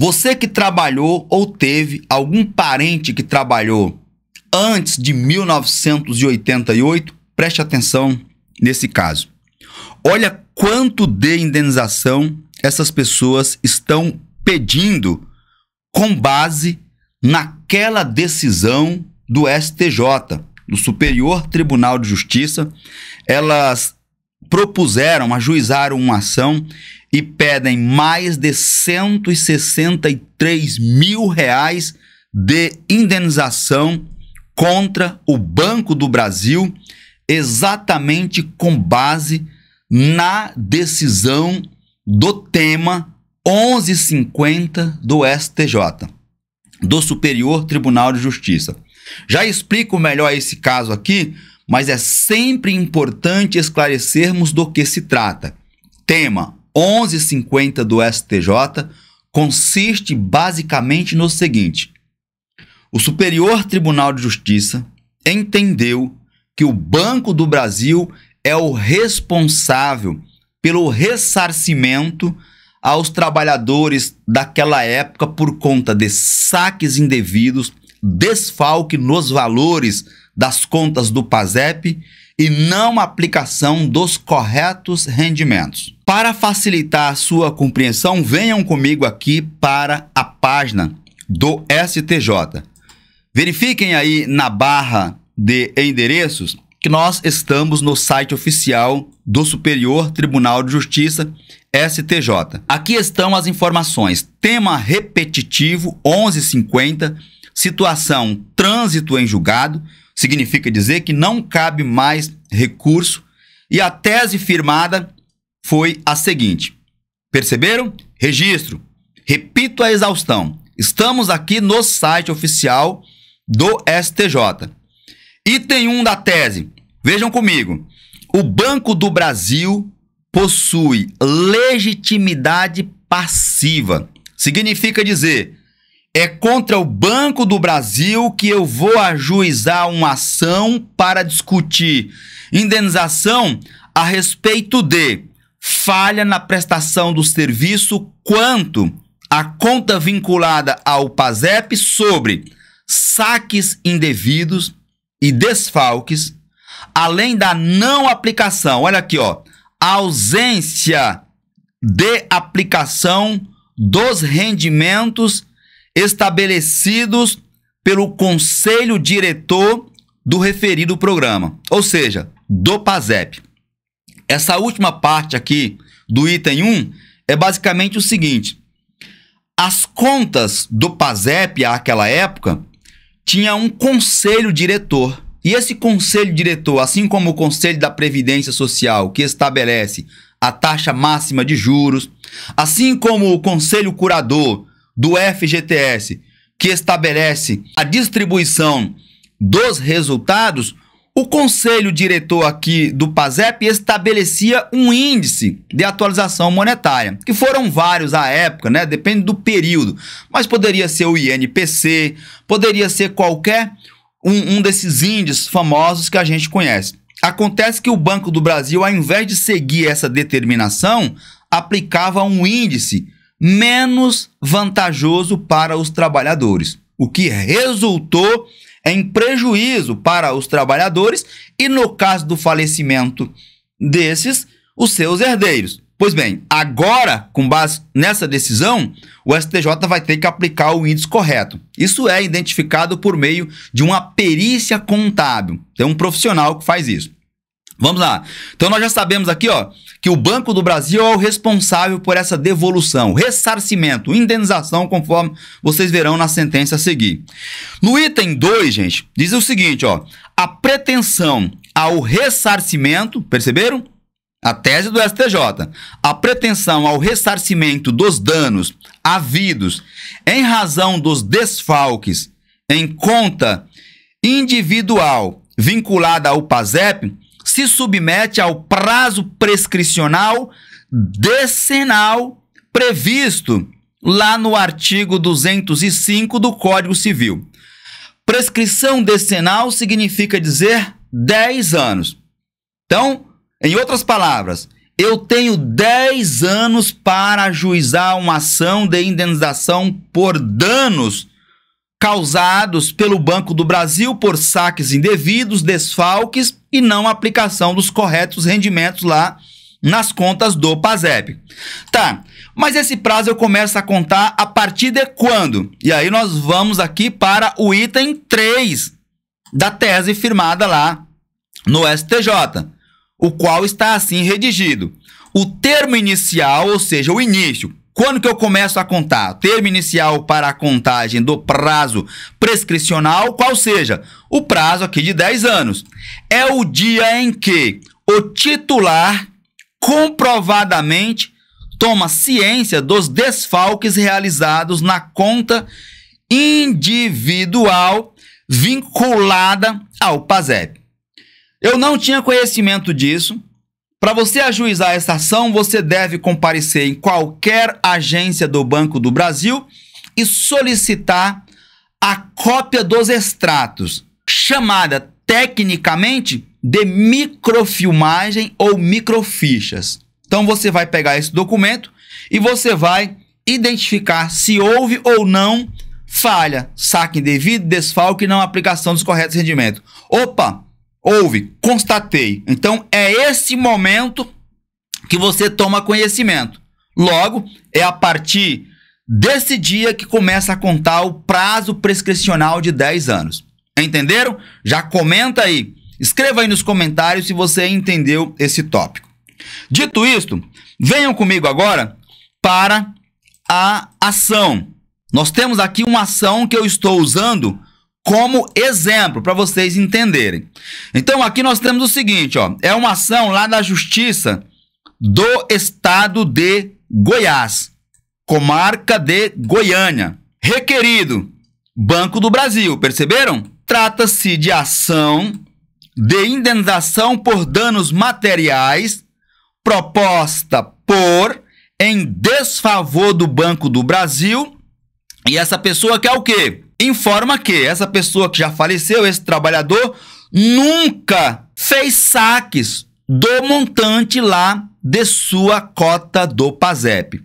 Você que trabalhou ou teve algum parente que trabalhou antes de 1988, preste atenção nesse caso. Olha quanto de indenização essas pessoas estão pedindo com base naquela decisão do STJ, do Superior Tribunal de Justiça. Elas propuseram, ajuizaram uma ação e pedem mais de 163 mil reais de indenização contra o Banco do Brasil, exatamente com base na decisão do tema 1150 do STJ, do Superior Tribunal de Justiça. Já explico melhor esse caso aqui mas é sempre importante esclarecermos do que se trata. Tema 1150 do STJ consiste basicamente no seguinte: o Superior Tribunal de Justiça entendeu que o Banco do Brasil é o responsável pelo ressarcimento aos trabalhadores daquela época por conta de saques indevidos, desfalque nos valores das contas do PASEP e não aplicação dos corretos rendimentos. Para facilitar a sua compreensão, venham comigo aqui para a página do STJ. Verifiquem aí na barra de endereços que nós estamos no site oficial do Superior Tribunal de Justiça, STJ. Aqui estão as informações: tema repetitivo 1150, situação trânsito em julgado Significa dizer que não cabe mais recurso e a tese firmada foi a seguinte: perceberam? Registro. Repito a exaustão. Estamos aqui no site oficial do STJ. Item 1 da tese. Vejam comigo. O Banco do Brasil possui legitimidade passiva. Significa dizer é contra o Banco do Brasil que eu vou ajuizar uma ação para discutir indenização a respeito de falha na prestação do serviço quanto à conta vinculada ao PASEP sobre saques indevidos e desfalques, além da não aplicação. Olha aqui, ó, ausência de aplicação dos rendimentos estabelecidos pelo conselho diretor do referido programa, ou seja, do PASEP. Essa última parte aqui do item 1 é basicamente o seguinte: as contas do PASEP àquela época tinha um conselho diretor. E esse conselho diretor, assim como o conselho da previdência social que estabelece a taxa máxima de juros, assim como o conselho curador do FGTS, que estabelece a distribuição dos resultados, o conselho diretor aqui do PASEP estabelecia um índice de atualização monetária, que foram vários à época, né? Depende do período, mas poderia ser o INPC, poderia ser qualquer um, um desses índices famosos que a gente conhece. Acontece que o Banco do Brasil, ao invés de seguir essa determinação, aplicava um índice menos vantajoso para os trabalhadores, o que resultou em prejuízo para os trabalhadores e, no caso do falecimento desses, os seus herdeiros. Pois bem, agora, com base nessa decisão, o STJ vai ter que aplicar o índice correto. Isso é identificado por meio de uma perícia contábil. Tem um profissional que faz isso. Vamos lá. Então nós já sabemos aqui, ó, que o Banco do Brasil é o responsável por essa devolução, ressarcimento, indenização, conforme vocês verão na sentença a seguir. No item 2, gente, diz o seguinte, ó: a pretensão ao ressarcimento, perceberam? A tese do STJ. A pretensão ao ressarcimento dos danos havidos em razão dos desfalques em conta individual vinculada ao PASEP se submete ao prazo prescricional decenal previsto lá no artigo 205 do Código Civil. Prescrição decenal significa dizer 10 anos. Então, em outras palavras, eu tenho 10 anos para ajuizar uma ação de indenização por danos causados pelo Banco do Brasil por saques indevidos, desfalques e não aplicação dos corretos rendimentos lá nas contas do PASEP. Tá, mas esse prazo eu começo a contar a partir de quando? E aí nós vamos aqui para o item 3 da tese firmada lá no STJ, o qual está assim redigido. O termo inicial, ou seja, o início, quando que eu começo a contar? Termo inicial para a contagem do prazo prescricional, qual seja o prazo aqui de 10 anos. É o dia em que o titular comprovadamente toma ciência dos desfalques realizados na conta individual vinculada ao PASEP. Eu não tinha conhecimento disso, para você ajuizar essa ação, você deve comparecer em qualquer agência do Banco do Brasil e solicitar a cópia dos extratos, chamada tecnicamente de microfilmagem ou microfichas. Então você vai pegar esse documento e você vai identificar se houve ou não falha, saque indevido, desfalque e não aplicação dos corretos rendimentos. Opa, Houve, constatei. Então é esse momento que você toma conhecimento. Logo, é a partir desse dia que começa a contar o prazo prescricional de 10 anos. Entenderam? Já comenta aí. Escreva aí nos comentários se você entendeu esse tópico. Dito isto, venham comigo agora para a ação. Nós temos aqui uma ação que eu estou usando como exemplo para vocês entenderem. Então aqui nós temos o seguinte, ó, é uma ação lá da Justiça do Estado de Goiás, comarca de Goiânia. Requerido Banco do Brasil, perceberam? Trata-se de ação de indenização por danos materiais proposta por em desfavor do Banco do Brasil. E essa pessoa quer o quê? informa que essa pessoa que já faleceu, esse trabalhador, nunca fez saques do montante lá de sua cota do PASEP.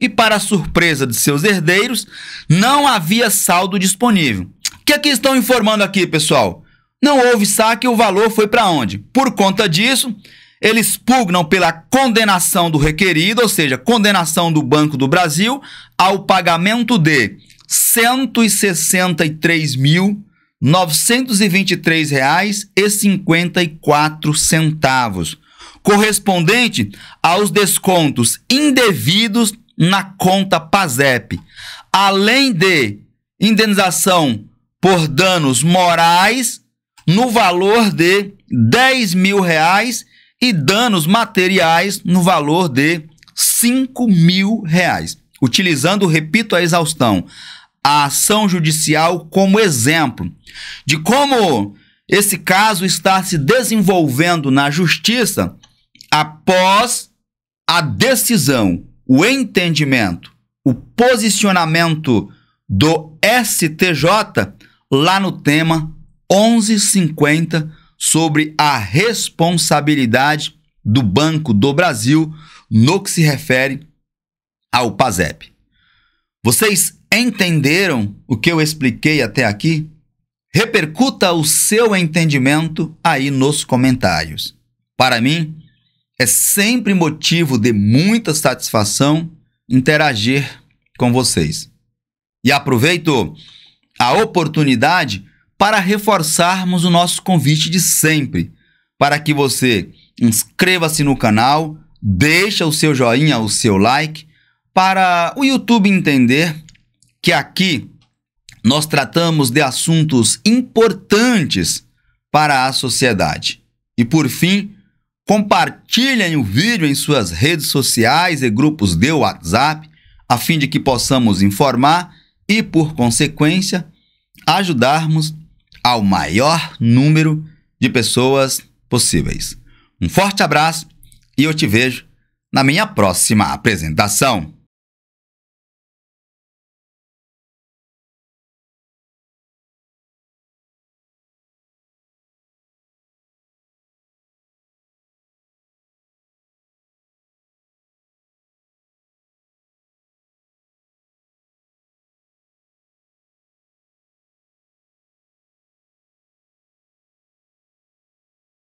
E para surpresa de seus herdeiros, não havia saldo disponível. O que é que estão informando aqui, pessoal? Não houve saque, o valor foi para onde? Por conta disso, eles pugnam pela condenação do requerido, ou seja, condenação do Banco do Brasil ao pagamento de 163.923 reais e 54 centavos, correspondente aos descontos indevidos na conta PASEP, além de indenização por danos morais no valor de 10 mil reais e danos materiais no valor de 5 mil reais utilizando, repito, a exaustão, a ação judicial como exemplo de como esse caso está se desenvolvendo na justiça após a decisão, o entendimento, o posicionamento do STJ lá no tema 1150 sobre a responsabilidade do Banco do Brasil no que se refere ao PASEP. Vocês entenderam o que eu expliquei até aqui? Repercuta o seu entendimento aí nos comentários. Para mim, é sempre motivo de muita satisfação interagir com vocês. E aproveito a oportunidade para reforçarmos o nosso convite de sempre, para que você inscreva-se no canal, deixa o seu joinha, o seu like para o YouTube entender que aqui nós tratamos de assuntos importantes para a sociedade. E por fim, compartilhem o vídeo em suas redes sociais e grupos de WhatsApp, a fim de que possamos informar e, por consequência, ajudarmos ao maior número de pessoas possíveis. Um forte abraço e eu te vejo na minha próxima apresentação.